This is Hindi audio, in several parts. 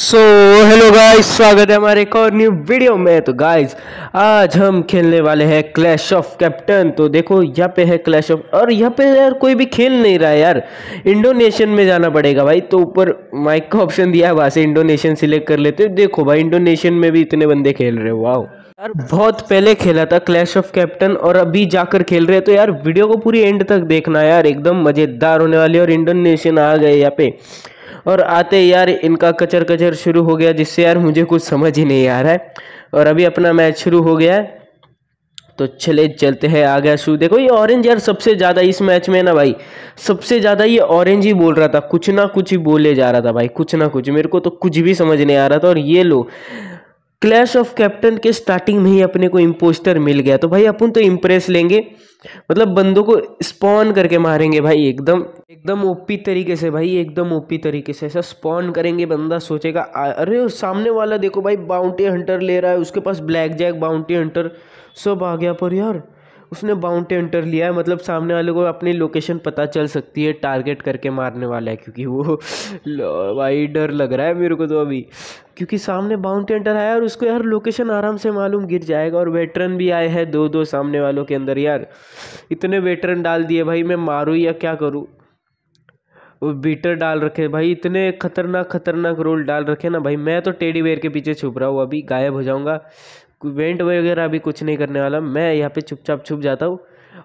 सो हेलो गाइस स्वागत है हमारे एक और न्यू वीडियो में तो गाइस आज हम खेलने वाले हैं क्लैश ऑफ कैप्टन तो देखो यहाँ पे है क्लैश ऑफ और यहाँ पे यार कोई भी खेल नहीं रहा है यार इंडोनेशियन में जाना पड़ेगा भाई तो ऊपर माइक का ऑप्शन दिया है वहाँ से इंडोनेशियन सिलेक्ट कर लेते हो देखो भाई इंडोनेशियन में भी इतने बंदे खेल रहे हो वाह यार बहुत पहले खेला था क्लैश ऑफ कैप्टन और अभी जाकर खेल रहे तो यार वीडियो को पूरी एंड तक देखना यार एकदम मज़ेदार होने वाली और इंडोनेशियन आ गए यहाँ पे और आते यार इनका कचर कचर शुरू हो गया जिससे यार मुझे कुछ समझ ही नहीं आ रहा है और अभी अपना मैच शुरू हो गया है तो चले चलते हैं आ गया शू देखो ये ऑरेंज यार सबसे ज़्यादा इस मैच में ना भाई सबसे ज़्यादा ये ऑरेंज ही बोल रहा था कुछ ना कुछ ही बोले जा रहा था भाई कुछ ना कुछ मेरे को तो कुछ भी समझ नहीं आ रहा था और ये लो क्लैश ऑफ कैप्टन के स्टार्टिंग में ही अपने को इम्पोस्टर मिल गया तो भाई अपन तो इम्प्रेस लेंगे मतलब बंदों को स्पॉन करके मारेंगे भाई एकदम एकदम ओपी तरीके से भाई एकदम ओपी तरीके से ऐसा स्पॉन करेंगे बंदा सोचेगा अरे सामने वाला देखो भाई बाउंटी हंटर ले रहा है उसके पास ब्लैक जैक बाउंटी हंटर सब आ गया पर यार उसने बाउंड्री एंटर लिया है मतलब सामने वाले को अपनी लोकेशन पता चल सकती है टारगेट करके मारने वाला है क्योंकि वो भाई डर लग रहा है मेरे को तो अभी क्योंकि सामने बाउंड्री एंटर आया और उसको यार लोकेशन आराम से मालूम गिर जाएगा और वेटरन भी आए हैं दो दो सामने वालों के अंदर यार इतने वेटरन डाल दिए भाई मैं मारूँ या क्या करूँ वो बीटर डाल रखे भाई इतने खतरनाक खतरनाक रोल डाल रखे ना भाई मैं तो टेडी बेयर के पीछे छुप रहा हूँ अभी गायब हो जाऊँगा वेंट वगैरह अभी कुछ नहीं करने वाला मैं यहाँ पे चुपचाप छुप जाता हूँ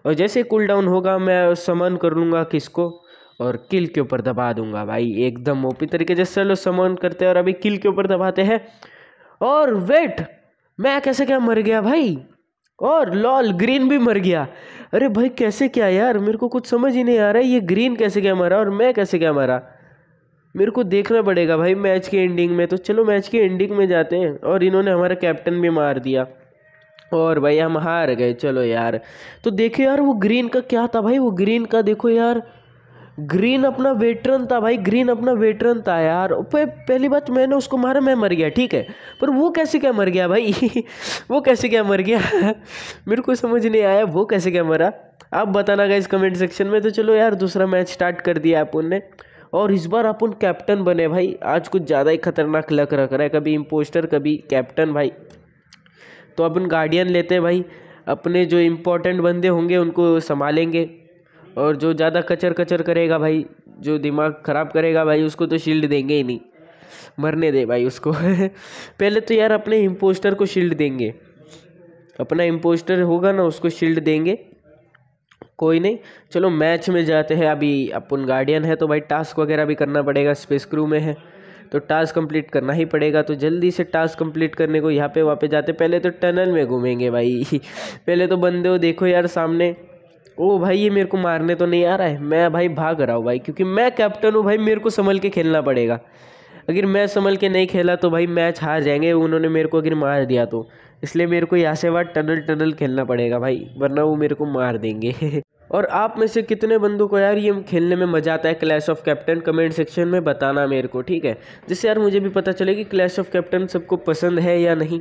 और जैसे कूल डाउन होगा मैं समन कर लूँगा किसको और किल के ऊपर दबा दूंगा भाई एकदम ओपी तरीके से चलो समन करते हैं और अभी किल के ऊपर दबाते हैं और वेट मैं कैसे क्या मर गया भाई और लॉल ग्रीन भी मर गया अरे भाई कैसे क्या यार मेरे को कुछ समझ ही नहीं आ रहा है ये ग्रीन कैसे क्या मरा और मैं कैसे क्या मरा मेरे को देखना पड़ेगा भाई मैच के एंडिंग में तो चलो मैच के एंडिंग में जाते हैं और इन्होंने हमारा कैप्टन भी मार दिया और भाई हम हार गए चलो यार तो देखो यार वो ग्रीन का क्या था भाई वो ग्रीन का देखो यार ग्रीन अपना वेटरन था भाई ग्रीन अपना वेटरन था यार पहली बात मैंने उसको मारा मैं मर गया ठीक है पर वो कैसे क्या मर गया भाई वो कैसे क्या मर गया मेरे को समझ नहीं आया वो कैसे क्या मरा आप बताना गया इस कमेंट सेक्शन में तो चलो यार दूसरा मैच स्टार्ट कर दिया अपन ने और इस बार अपन कैप्टन बने भाई आज कुछ ज़्यादा ही खतरनाक लग रख रहा है कभी इम्पोस्टर कभी कैप्टन भाई तो अपन गार्डियन लेते हैं भाई अपने जो इम्पोर्टेंट बंदे होंगे उनको संभालेंगे और जो ज़्यादा कचर कचर करेगा भाई जो दिमाग ख़राब करेगा भाई उसको तो शील्ड देंगे ही नहीं मरने दे भाई उसको पहले तो यार अपने इम्पोस्टर को शील्ड देंगे अपना इम्पोस्टर होगा ना उसको शील्ड देंगे कोई नहीं चलो मैच में जाते हैं अभी अपन गार्डियन है तो भाई टास्क वगैरह भी करना पड़ेगा स्पेस क्रू में है तो टास्क कंप्लीट करना ही पड़ेगा तो जल्दी से टास्क कंप्लीट करने को यहाँ पे वापस जाते पहले तो टनल में घूमेंगे भाई पहले तो बंदे हो देखो यार सामने ओ भाई ये मेरे को मारने तो नहीं आ रहा है मैं भाई भाग रहा हूँ भाई क्योंकि मैं कैप्टन हूँ भाई मेरे को संभल के खेलना पड़ेगा अगर मैं संभल के नहीं खेला तो भाई मैच हार जाएंगे उन्होंने मेरे को अगर मार दिया तो इसलिए मेरे को यहाँ से बाद टनल टनल खेलना पड़ेगा भाई वरना वो मेरे को मार देंगे और आप में से कितने बंदों को यार ये खेलने में मज़ा आता है clash of captain comment section में बताना मेरे को ठीक है जिससे यार मुझे भी पता चले कि क्लैश ऑफ कैप्टन सबको पसंद है या नहीं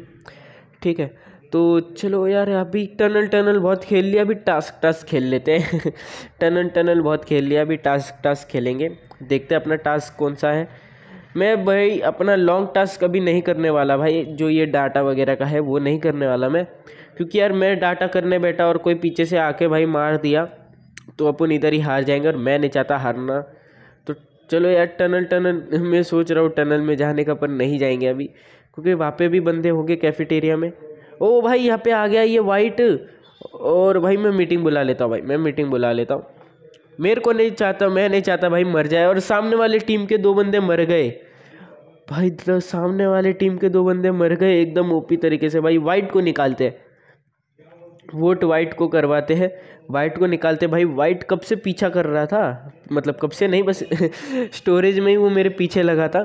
ठीक है तो चलो यार अभी टनल टनल बहुत खेल लिया अभी टास्क टास्क खेल लेते हैं टनल टनल बहुत खेल लिया अभी टास्क टास्क खेलेंगे देखते हैं अपना टास्क कौन सा है मैं भाई अपना लॉन्ग टास्क कभी नहीं करने वाला भाई जो ये डाटा वगैरह का है वो नहीं करने वाला मैं क्योंकि यार मैं डाटा करने बैठा और कोई पीछे से आके भाई मार दिया तो अपन इधर ही हार जाएंगे और मैं नहीं चाहता हारना तो चलो यार टनल टनल मैं सोच रहा हूँ टनल में जाने का पर नहीं जाएंगे अभी क्योंकि वहाँ पे भी बंदे होंगे कैफेटेरिया में ओ भाई यहाँ पे आ गया ये वाइट और भाई मैं मीटिंग बुला लेता हूँ भाई मैं मीटिंग बुला लेता हूँ मेरे को नहीं चाहता मैं नहीं चाहता भाई मर जाए और सामने वाली टीम के दो बंदे मर गए भाई सामने वाली टीम के दो बंदे मर गए एकदम ओपी तरीके से भाई वाइट को निकालते वोट वाइट को करवाते हैं वाइट को निकालते भाई वाइट कब से पीछा कर रहा था मतलब कब से नहीं बस स्टोरेज में ही वो मेरे पीछे लगा था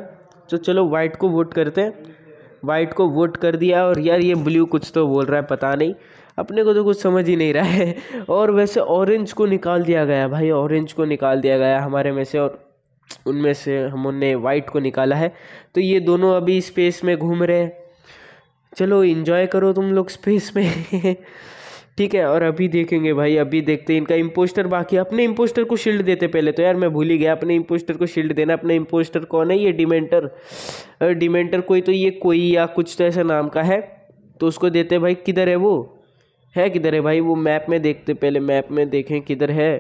तो चलो वाइट को वोट करते हैं वाइट को वोट कर दिया और यार ये ब्लू कुछ तो बोल रहा है पता नहीं अपने को तो कुछ समझ ही नहीं रहा है और वैसे ऑरेंज को निकाल दिया गया भाई ऑरेंज को निकाल दिया गया हमारे में से और उनमें से हम उनने वाइट को निकाला है तो ये दोनों अभी स्पेस में घूम रहे हैं चलो इन्जॉय करो तुम लोग स्पेस में ठीक है और अभी देखेंगे भाई अभी देखते हैं इनका इम्पोस्टर बाकी अपने इम्पोस्टर को शील्ड देते पहले तो यार मैं भूल ही गया अपने इम्पोस्टर को शील्ड देना अपने इम्पोस्टर कौन है ये डिमेंटर डिमेंटर कोई तो ये कोई या कुछ तो ऐसा नाम का है तो उसको देते भाई किधर है वो है किधर है भाई वो मैप में देखते पहले मैप में देखें किधर है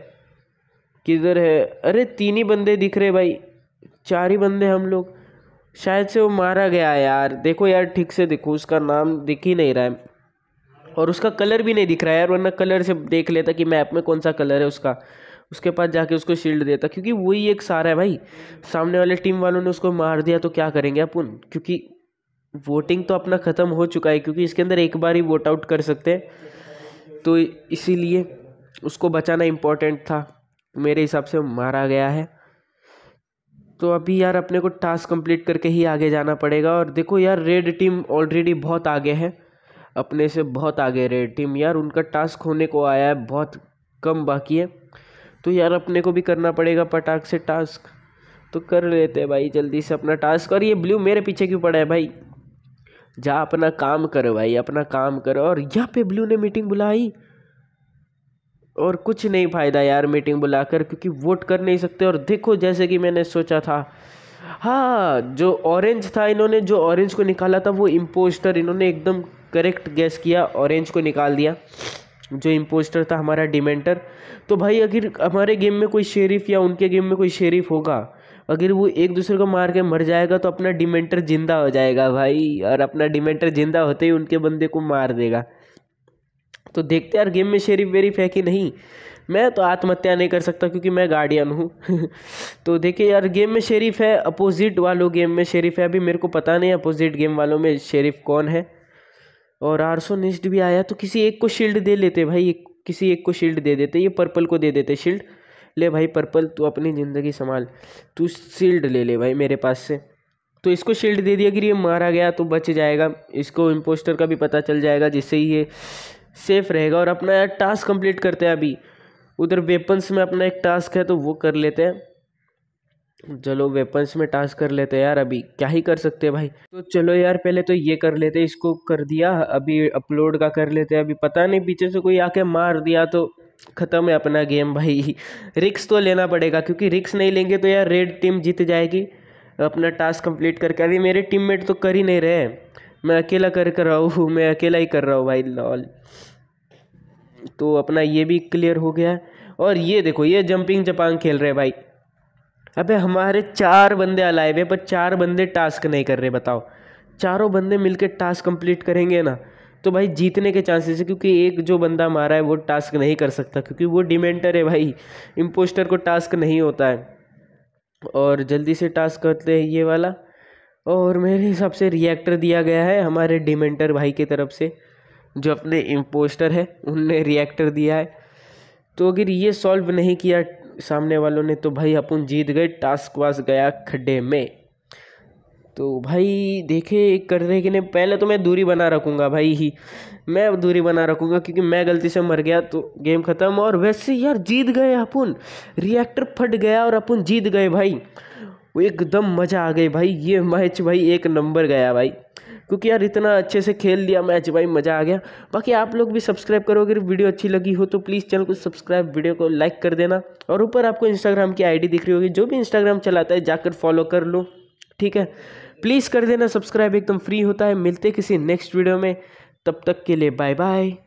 किधर है अरे तीन ही बंदे दिख रहे भाई चार ही बंदे हम लोग शायद से वो मारा गया यार देखो यार ठीक से देखो उसका नाम दिख ही नहीं रहा है और उसका कलर भी नहीं दिख रहा है यार वरना कलर से देख लेता कि मैप में कौन सा कलर है उसका उसके पास जाके उसको शील्ड देता क्योंकि वही एक सारा है भाई सामने वाले टीम वालों ने उसको मार दिया तो क्या करेंगे अपन क्योंकि वोटिंग तो अपना ख़त्म हो चुका है क्योंकि इसके अंदर एक बार ही वोट आउट कर सकते हैं तो इसीलिए उसको बचाना इम्पोर्टेंट था मेरे हिसाब से मारा गया है तो अभी यार अपने को टास्क कंप्लीट करके ही आगे जाना पड़ेगा और देखो यार रेड टीम ऑलरेडी बहुत आगे है अपने से बहुत आगे रेड टीम यार उनका टास्क होने को आया है बहुत कम बाकी है तो यार अपने को भी करना पड़ेगा पटाख से टास्क तो कर लेते हैं भाई जल्दी से अपना टास्क और ये ब्लू मेरे पीछे क्यों पड़ा है भाई जा अपना काम करो भाई अपना काम करो और यहाँ पे ब्लू ने मीटिंग बुलाई और कुछ नहीं फ़ायदा यार मीटिंग बुलाकर क्योंकि वोट कर नहीं सकते और देखो जैसे कि मैंने सोचा था हाँ जो ऑरेंज था इन्होंने जो ऑरेंज को निकाला था वो इम्पोस्टर इन्होंने एकदम करेक्ट गैस किया ऑरेंज को निकाल दिया जो इम्पोस्टर था हमारा डिमेंटर तो भाई अगर हमारे गेम में कोई शेरिफ या उनके गेम में कोई शेरिफ होगा अगर वो एक दूसरे को मार के मर जाएगा तो अपना डिमेंटर जिंदा हो जाएगा भाई और अपना डिमेंटर जिंदा होते ही उनके बंदे को मार देगा तो देखते यार गेम में शेरी वेरी फेंकी नहीं मैं तो आत्महत्या नहीं कर सकता क्योंकि मैं गार्डियन हूँ तो देखिए यार गेम में शेरिफ है अपोजिट वालों गेम में शेरिफ है अभी मेरे को पता नहीं अपोजिट गेम वालों में शेरिफ कौन है और निस्ट भी आया तो किसी एक को शील्ड दे लेते भाई किसी एक को शील्ड दे देते ये पर्पल को दे देते शील्ड ले भाई पर्पल तू अपनी ज़िंदगी संभाल तू शील्ड ले ले भाई मेरे पास से तो इसको शील्ड दे दिया कि ये मारा गया तो बच जाएगा इसको इम्पोस्टर का भी पता चल जाएगा जिससे ये सेफ रहेगा और अपना यार टास्क कंप्लीट करते हैं अभी उधर वेपन्स में अपना एक टास्क है तो वो कर लेते हैं चलो वेपन्स में टास्क कर लेते हैं यार अभी क्या ही कर सकते हैं भाई तो चलो यार पहले तो ये कर लेते इसको कर दिया अभी अपलोड का कर लेते हैं अभी पता नहीं पीछे से कोई आके मार दिया तो ख़त्म है अपना गेम भाई रिक्स तो लेना पड़ेगा क्योंकि रिक्स नहीं लेंगे तो यार रेड टीम जीत जाएगी अपना टास्क कंप्लीट करके अभी मेरे टीममेट तो कर ही नहीं रहे मैं अकेला कर कर रहा हूँ मैं अकेला ही कर रहा हूँ भाई लॉल तो अपना ये भी क्लियर हो गया और ये देखो ये जंपिंग जपांग खेल रहे भाई अबे हमारे चार बंदे अलाइव है पर चार बंदे टास्क नहीं कर रहे बताओ चारों बंदे मिलकर टास्क कंप्लीट करेंगे ना तो भाई जीतने के चांसेस है क्योंकि एक जो बंदा मारा है वो टास्क नहीं कर सकता क्योंकि वो डिमेंटर है भाई इम्पोस्टर को टास्क नहीं होता है और जल्दी से टास्क करते हैं ये वाला और मेरे हिसाब से रिएक्टर दिया गया है हमारे डिमेंटर भाई की तरफ से जो अपने इम्पोस्टर है उनने रिएक्टर दिया है तो अगर ये सॉल्व नहीं किया सामने वालों ने तो भाई अपन जीत गए टास्क वास गया खड्डे में तो भाई देखे करने के लिए पहले तो मैं दूरी बना रखूँगा भाई ही मैं दूरी बना रखूँगा क्योंकि मैं गलती से मर गया तो गेम ख़त्म और वैसे यार जीत गए अपन रिएक्टर फट गया और अपन जीत गए भाई वो एकदम मज़ा आ गई भाई ये मैच भाई एक नंबर गया भाई क्योंकि यार इतना अच्छे से खेल लिया मैच भाई मज़ा आ गया बाकी आप लोग भी सब्सक्राइब करो अगर वीडियो अच्छी लगी हो तो प्लीज़ चैनल को सब्सक्राइब वीडियो को लाइक कर देना और ऊपर आपको इंस्टाग्राम की आईडी दिख रही होगी जो भी इंस्टाग्राम चलाता है जाकर फॉलो कर लो ठीक है प्लीज़ कर देना सब्सक्राइब एकदम फ्री होता है मिलते किसी नेक्स्ट वीडियो में तब तक के लिए बाय बाय